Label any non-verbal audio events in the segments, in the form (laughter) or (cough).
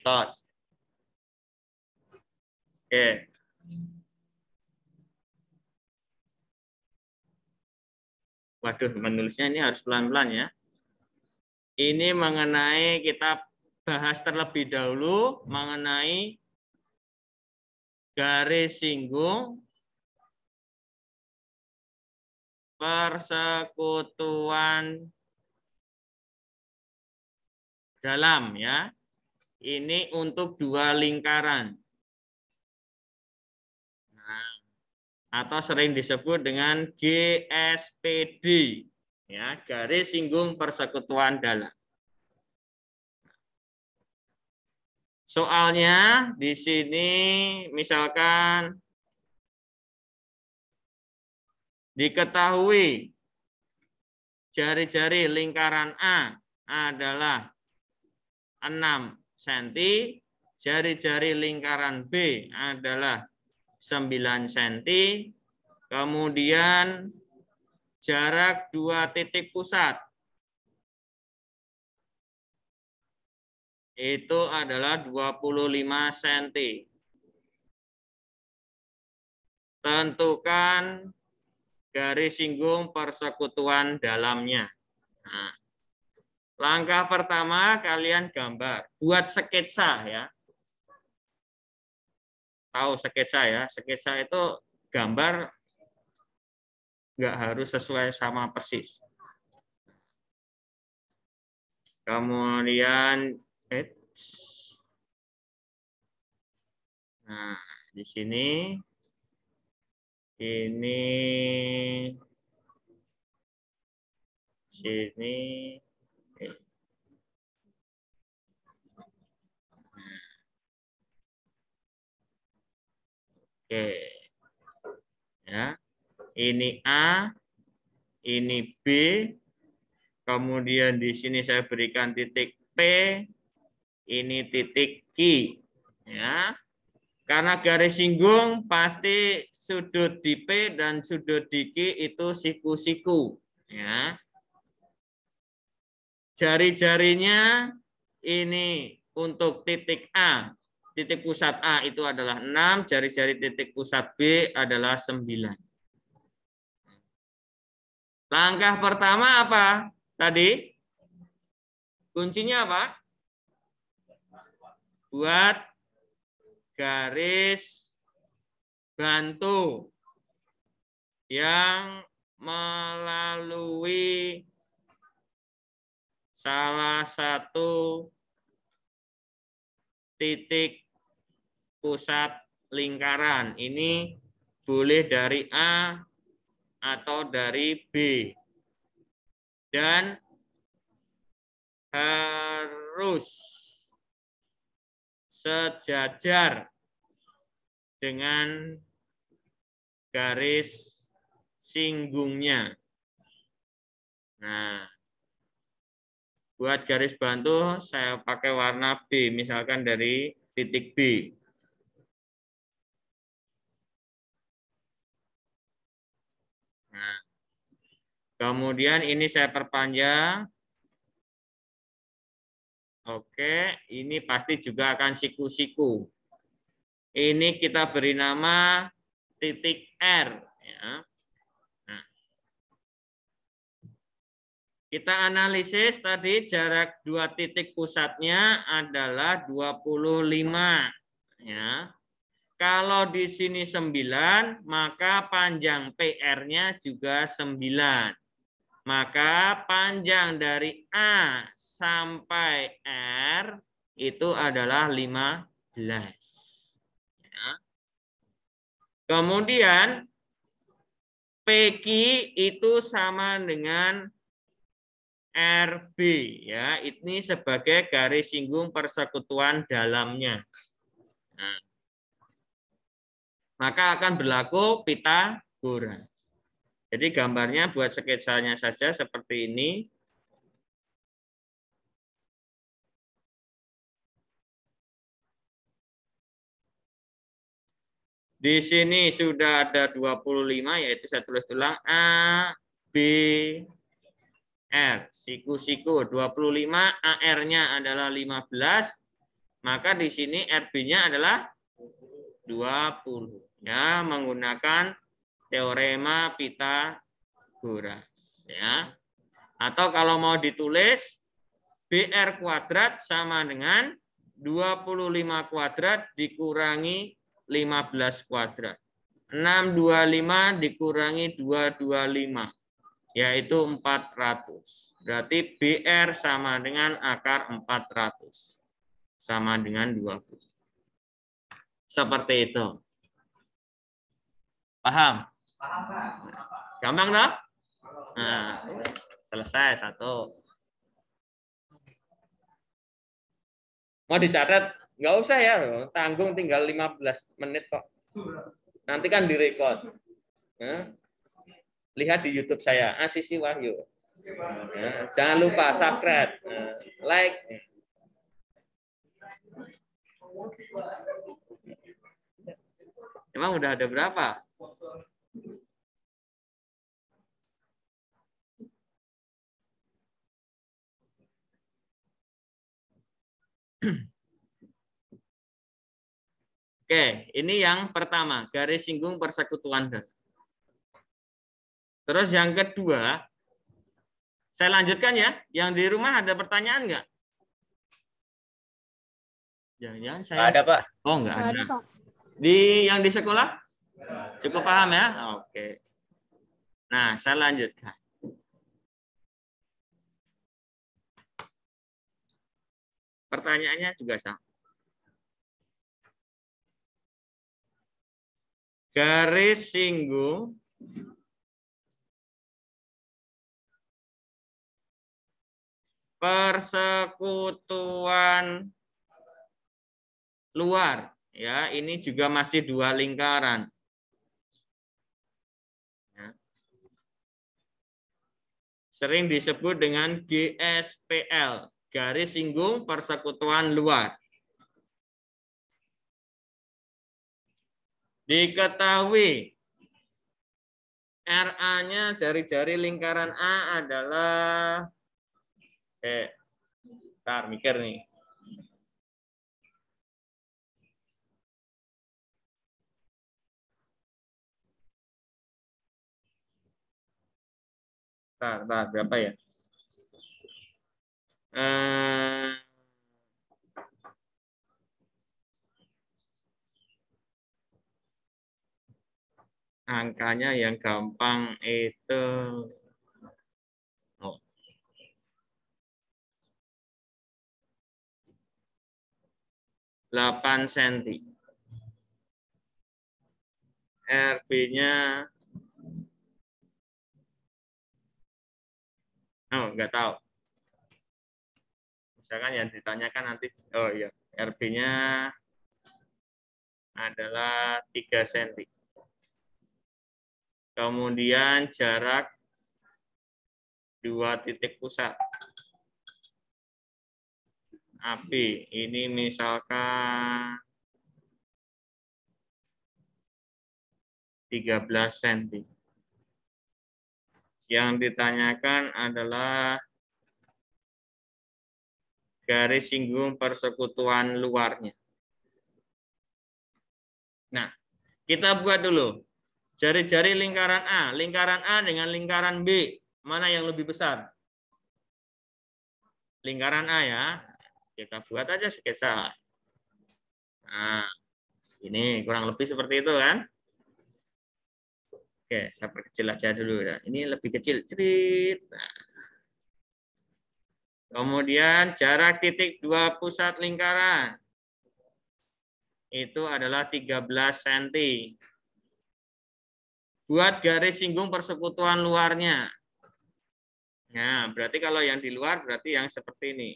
Tot. Oke. Waduh, menulisnya ini harus pelan-pelan ya. Ini mengenai kita bahas terlebih dahulu mengenai garis singgung persekutuan dalam ya ini untuk dua lingkaran. Nah, atau sering disebut dengan GSPD, ya, garis singgung persekutuan dalam. Soalnya di sini misalkan diketahui jari-jari lingkaran A adalah 6 cm, jari-jari lingkaran B adalah 9 cm, kemudian jarak dua titik pusat itu adalah 25 cm. Tentukan garis singgung persekutuan dalamnya. Nah, Langkah pertama kalian gambar, buat sketsa ya. Tahu sketsa ya, sketsa itu gambar nggak harus sesuai sama persis. Kemudian Nah, di sini ini sini Oke. Ya. Ini A, ini B, kemudian di sini saya berikan titik P, ini titik Q. Ya. Karena garis singgung pasti sudut di P dan sudut di Q itu siku-siku. Ya. Jari-jarinya ini untuk titik A titik pusat A itu adalah 6, jari-jari titik pusat B adalah 9. Langkah pertama apa tadi? Kuncinya apa? Buat garis bantu yang melalui salah satu titik pusat lingkaran. Ini boleh dari A atau dari B. Dan harus sejajar dengan garis singgungnya. Nah, Buat garis bantu, saya pakai warna B, misalkan dari titik B. Nah, kemudian ini saya perpanjang. Oke, ini pasti juga akan siku-siku. Ini kita beri nama titik R. Ya. Kita analisis tadi jarak dua titik pusatnya adalah 25 ya. Kalau di sini 9, maka panjang PR-nya juga 9. Maka panjang dari A sampai R itu adalah 15. Ya. Kemudian PQ itu sama dengan RB ya ini sebagai garis singgung persekutuan dalamnya. Nah, maka akan berlaku pita Pitagoras. Jadi gambarnya buat sketsanya saja seperti ini. Di sini sudah ada 25 yaitu saya tulis ulang A B R. Siku-siku 25, AR-nya adalah 15, maka di sini RB-nya adalah 20. Ya, menggunakan teorema Pitagoras. Ya. Atau kalau mau ditulis, BR kuadrat sama dengan 25 kuadrat dikurangi 15 kuadrat. 625 dikurangi 225 yaitu 400. Berarti BR sama dengan akar 400. Sama dengan 20. Seperti itu. Paham? Gampang, lah. Nah, selesai satu. Mau dicatat? Nggak usah ya, tanggung tinggal 15 menit kok. Nanti kan direkod. Nah lihat di YouTube saya Asisi Wahyu. Nah, jangan lupa subscribe, nah, like. Emang udah ada berapa? Oke, ini yang pertama, garis singgung persekutuan. Terus yang kedua, saya lanjutkan ya. Yang di rumah ada pertanyaan nggak? Jangan-jangan saya. ada Pak. Oh nggak ada. Di yang di sekolah? Cukup paham ya? Oke. Nah, saya lanjutkan. Pertanyaannya juga sama. Garis singgung persekutuan luar ya ini juga masih dua lingkaran ya. sering disebut dengan GSPL garis singgung persekutuan luar diketahui RA-nya jari-jari lingkaran A adalah Oke. Ntar mikir nih. Ntar, ntar, berapa ya? Uh, angkanya yang gampang itu 8 cm. RB-nya Oh, nggak tahu. Misalkan yang ditanyakan nanti, oh iya, RB-nya adalah 3 cm. Kemudian jarak dua titik pusat api. Ini misalkan 13 cm. Yang ditanyakan adalah garis singgung persekutuan luarnya. Nah, kita buat dulu. Jari-jari lingkaran A, lingkaran A dengan lingkaran B, mana yang lebih besar? Lingkaran A ya, kita ya, buat aja sketsa. Nah, ini kurang lebih seperti itu kan. Oke, saya perkecil aja dulu. ya. ini lebih kecil. Cerit. Nah. Kemudian jarak titik dua pusat lingkaran. Itu adalah 13 cm. Buat garis singgung persekutuan luarnya. Nah, berarti kalau yang di luar berarti yang seperti ini.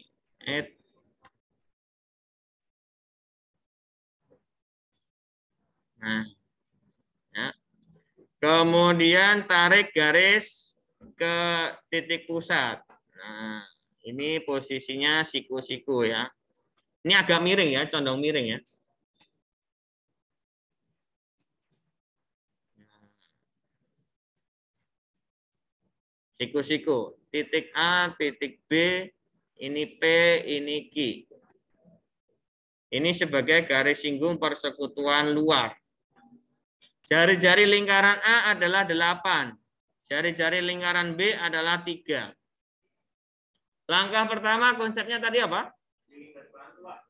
Nah, ya. Kemudian tarik garis ke titik pusat. Nah, ini posisinya siku-siku ya. Ini agak miring ya, condong miring ya. Siku-siku, titik A, titik B, ini P, ini Q. Ini sebagai garis singgung persekutuan luar. Jari-jari lingkaran A adalah 8. Jari-jari lingkaran B adalah 3. Langkah pertama konsepnya tadi apa?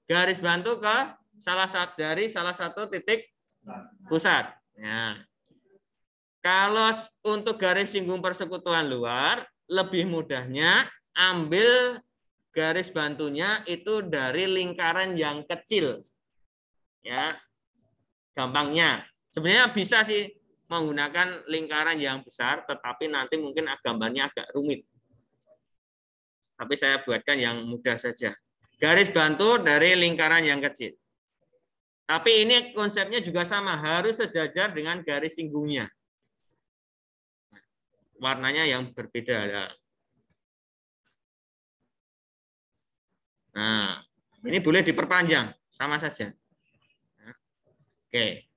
Garis bantu ke salah satu dari salah satu titik pusat. Ya. kalau untuk garis singgung persekutuan luar, lebih mudahnya ambil garis bantunya itu dari lingkaran yang kecil. Ya. Gampangnya. Sebenarnya bisa sih menggunakan lingkaran yang besar, tetapi nanti mungkin gambarnya agak rumit. Tapi saya buatkan yang mudah saja. Garis bantu dari lingkaran yang kecil. Tapi ini konsepnya juga sama, harus sejajar dengan garis singgungnya. Warnanya yang berbeda. Nah, ini boleh diperpanjang, sama saja. Nah, oke.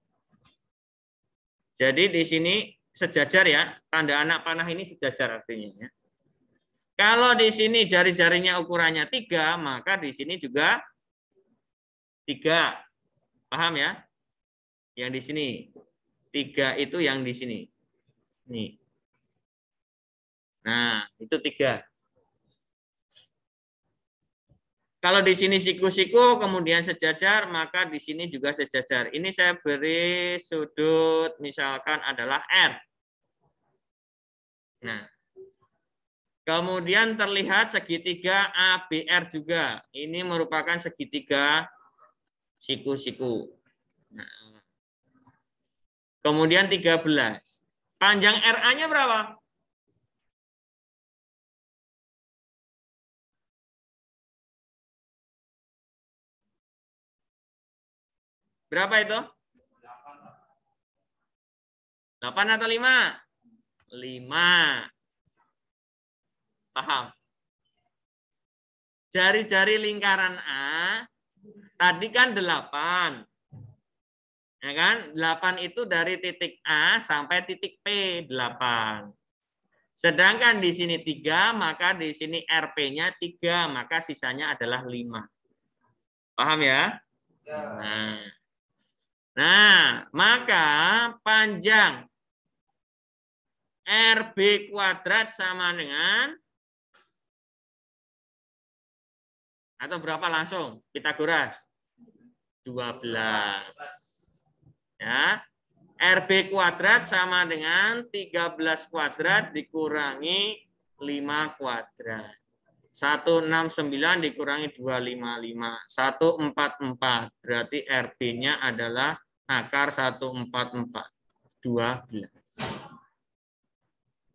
Jadi di sini sejajar ya, tanda anak panah ini sejajar artinya. Ya. Kalau di sini jari-jarinya ukurannya tiga, maka di sini juga tiga. Paham ya? Yang di sini. Tiga itu yang di sini. Nih. Nah, itu tiga. Kalau di sini siku-siku kemudian sejajar, maka di sini juga sejajar. Ini saya beri sudut misalkan adalah R. Nah, kemudian terlihat segitiga ABR juga. Ini merupakan segitiga siku-siku. Nah. Kemudian 13. Panjang RA-nya berapa? Berapa itu? 8 atau 5? 5. Paham? Jari-jari lingkaran A tadi kan 8. Ya kan? 8 itu dari titik A sampai titik P 8. Sedangkan di sini 3, maka di sini RP-nya 3, maka sisanya adalah 5. Paham ya? ya. Nah, Nah, maka panjang RB kuadrat sama dengan atau berapa langsung? Pitagoras. 12. Ya. RB kuadrat sama dengan 13 kuadrat dikurangi 5 kuadrat. 169 dikurangi 255. 144. Berarti RB-nya adalah akar 144 12.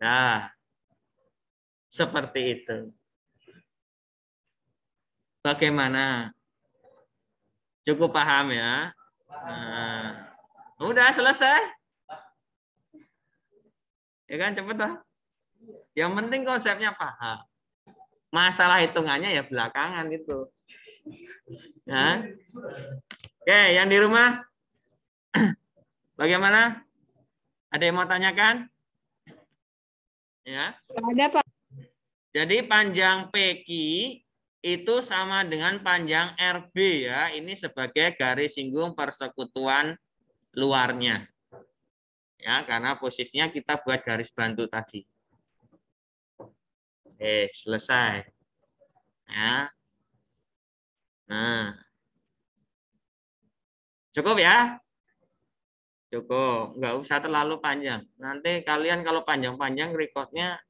Nah, seperti itu. Bagaimana? Cukup paham ya? Nah, udah selesai? Ya kan cepet lah. Yang penting konsepnya paham. Masalah hitungannya ya belakangan itu. Nah. Oke, yang di rumah (clears throat) Bagaimana? Ada yang mau tanyakan? Ya. Ada, Pak. Jadi panjang PQ itu sama dengan panjang RB ya. Ini sebagai garis singgung persekutuan luarnya. Ya, karena posisinya kita buat garis bantu tadi. Eh, selesai. Ya. Nah. Cukup ya? Cukup, nggak usah terlalu panjang. Nanti kalian kalau panjang-panjang recordnya,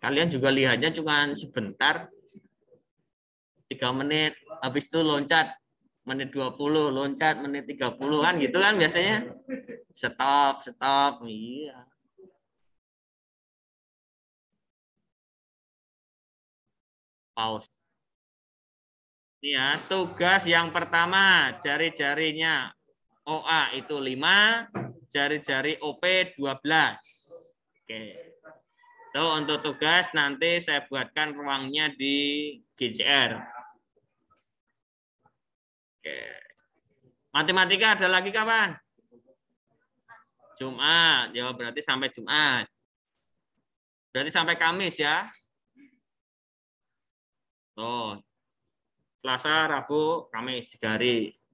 kalian juga lihatnya cuma sebentar, tiga menit, habis itu loncat, menit 20, loncat, menit 30 kan gitu kan biasanya. Stop, stop, iya. Pause. Ini ya, tugas yang pertama, jari-jarinya OA itu 5, jari-jari OP 12. Oke. Itu untuk tugas nanti saya buatkan ruangnya di GCR. Oke. Matematika ada lagi kapan? Jumat. Ya berarti sampai Jumat. Berarti sampai Kamis ya. Tuh. Selasa, Rabu, Kamis tiga hari.